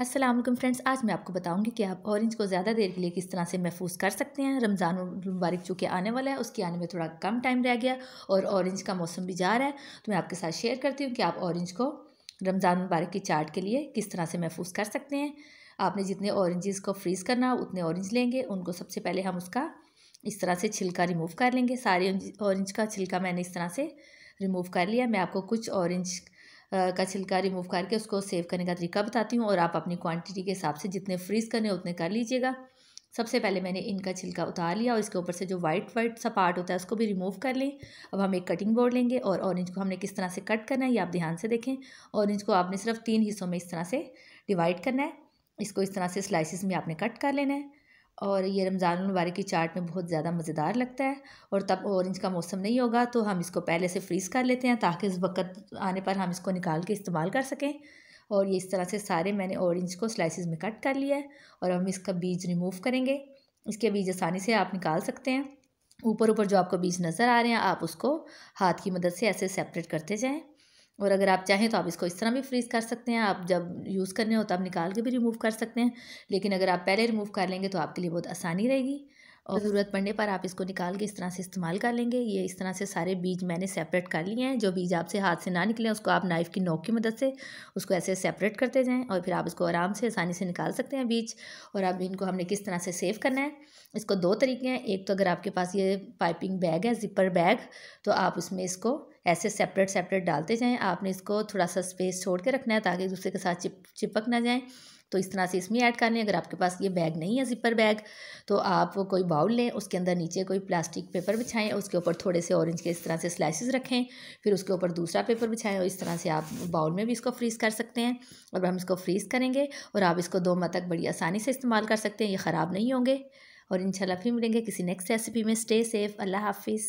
Aslam friends आज मैं आपको बताऊंगी कि आप ऑरेंज को ज़्यादा देर के लिए किस तरह से महफूज कर सकते हैं रमज़ान मुबारक चूँकि आने वाला है उसके आने में थोड़ा कम टाइम रह गया और ऑरेंज का मौसम भी जा रहा है तो मैं आपके साथ शेयर करती हूँ कि आप ऑरेंज को रमज़ान मुबारक की चाट के लिए किस तरह से महफूज कर सकते हैं आपने जितने ऑरेंजेस को फ्रीज़ करना उतने ऑरेंज लेंगे उनको सबसे पहले हम उसका इस तरह से छिलका रिमूव कर लेंगे सारे ऑरेंज का छिलका मैंने इस तरह से रिमूव कर लिया मैं आपको कुछ ऑरेंज का छिलका रिमूव करके उसको सेव करने का तरीका बताती हूँ और आप अपनी क्वांटिटी के हिसाब से जितने फ्रीज़ करने उतने कर लीजिएगा सबसे पहले मैंने इनका छिलका उतार लिया और इसके ऊपर से जो वाइट वाइट सा पार्ट होता है उसको भी रिमूव कर लें अब हम एक कटिंग बोर्ड लेंगे और ऑरेंज को हमने किस तरह से कट करना है ये आप ध्यान से देखें ऑरेंज को आपने सिर्फ तीन हिस्सों में इस तरह से डिवाइड करना है इसको इस तरह से स्लाइसिस में आपने कट कर लेना है और ये रमज़ान मुबारक की चाट में बहुत ज़्यादा मज़ेदार लगता है और तब औरेंज का मौसम नहीं होगा तो हम इसको पहले से फ्रीज़ कर लेते हैं ताकि इस वक्त आने पर हम इसको निकाल के इस्तेमाल कर सकें और ये इस तरह से सारे मैंने औरेंज को स्लाइसिस में कट कर लिया है और हम इसका बीज रिमूव करेंगे इसके बीज आसानी से आप निकाल सकते हैं ऊपर ऊपर जो आपको बीज नज़र आ रहे हैं आप उसको हाथ की मदद से ऐसे सेपरेट करते जाएँ और अगर आप चाहें तो आप इसको इस तरह भी फ्रीज़ कर सकते हैं आप जब यूज़ करने हो तो आप निकाल के भी रिमूव कर सकते हैं लेकिन अगर आप पहले रिमूव कर लेंगे तो आपके लिए बहुत आसानी रहेगी और ज़रूरत पड़ने पर आप इसको निकाल के इस तरह से इस्तेमाल कर लेंगे ये इस तरह से सारे बीज मैंने सेपरेट कर लिए हैं जो बीज आपसे हाथ से ना निकले उसको आप नाइफ़ की नोक की मदद से उसको ऐसे सेपरेट करते जाएं और फिर आप इसको आराम से आसानी से निकाल सकते हैं बीज और अब इनको हमने किस तरह से सेव करना है इसको दो तरीके हैं एक तो अगर आपके पास ये पाइपिंग बैग है जिपर बैग तो आप उसमें इसको ऐसे सेपरेट सेपरेट डालते जाएं आपने इसको थोड़ा सा स्पेस छोड़ के रखना है ताकि दूसरे के साथ चिप चिपक ना जाए तो इस तरह से इसमें ऐड करने अगर आपके पास ये बैग नहीं है जिपर बैग तो आप कोई बाउल लें उसके अंदर नीचे कोई प्लास्टिक पेपर बिछाएं उसके ऊपर थोड़े से ऑरेंज के इस तरह से स्लाइसिस रखें फिर उसके ऊपर दूसरा पेपर बिछाएं और इस तरह से आप बाउल में भी इसको फ्रीज़ कर सकते हैं और हम इसको फ्रीज़ करेंगे और आप इसको दो मत तक बड़ी आसानी से इस्तेमाल कर सकते हैं ये ख़राब नहीं होंगे और इन फिर मिलेंगे किसी नेक्स्ट रेसिपी में स्टे सेफ़ अल्लाह हाफिज़